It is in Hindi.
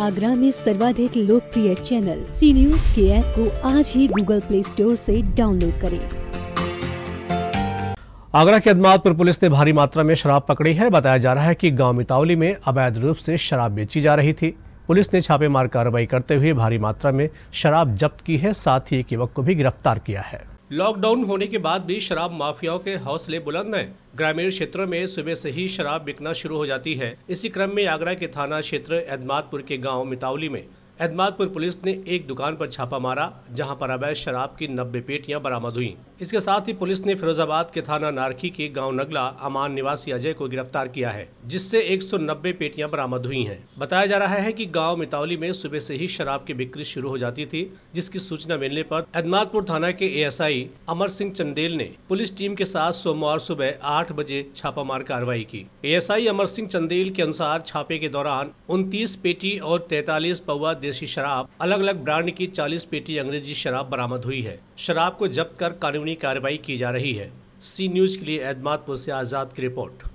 आगरा में सर्वाधिक लोकप्रिय चैनल सी न्यूज के ऐप को आज ही गूगल प्ले स्टोर से डाउनलोड करें आगरा के अदमातपुर पुलिस ने भारी मात्रा में शराब पकड़ी है बताया जा रहा है कि गांव मितावली में अवैध रूप से शराब बेची जा रही थी पुलिस ने छापेमार कार्रवाई करते हुए भारी मात्रा में शराब जब्त की है साथ ही एक युवक को भी गिरफ्तार किया है लॉकडाउन होने के बाद भी शराब माफियाओं के हौसले बुलंद हैं ग्रामीण क्षेत्रों में सुबह से ही शराब बिकना शुरू हो जाती है इसी क्रम में आगरा के थाना क्षेत्र एदमादपुर के गांव मितावली में एहतमादपुर पुलिस ने एक दुकान पर छापा मारा जहां पर अवैध शराब की नब्बे पेटियां बरामद हुई इसके साथ ही पुलिस ने फिरोजाबाद के थाना नारखी के गांव नगला अमान निवासी अजय को गिरफ्तार किया है जिससे 190 पेटियां बरामद हुई हैं। बताया जा रहा है कि गांव मितावली में सुबह से ही शराब की बिक्री शुरू हो जाती थी जिसकी सूचना मिलने पर एहतमादपुर थाना के एएसआई अमर सिंह चंदेल ने पुलिस टीम के साथ सोमवार सुबह आठ बजे छापामार कार्रवाई की ए अमर सिंह चंदेल के अनुसार छापे के दौरान उनतीस पेटी और तैतालीस पौवा देसी शराब अलग अलग ब्रांड की 40 पेटी अंग्रेजी शराब बरामद हुई है शराब को जब्त कर कानूनी कार्रवाई की जा रही है सी न्यूज के लिए एदमादपुर से आजाद की रिपोर्ट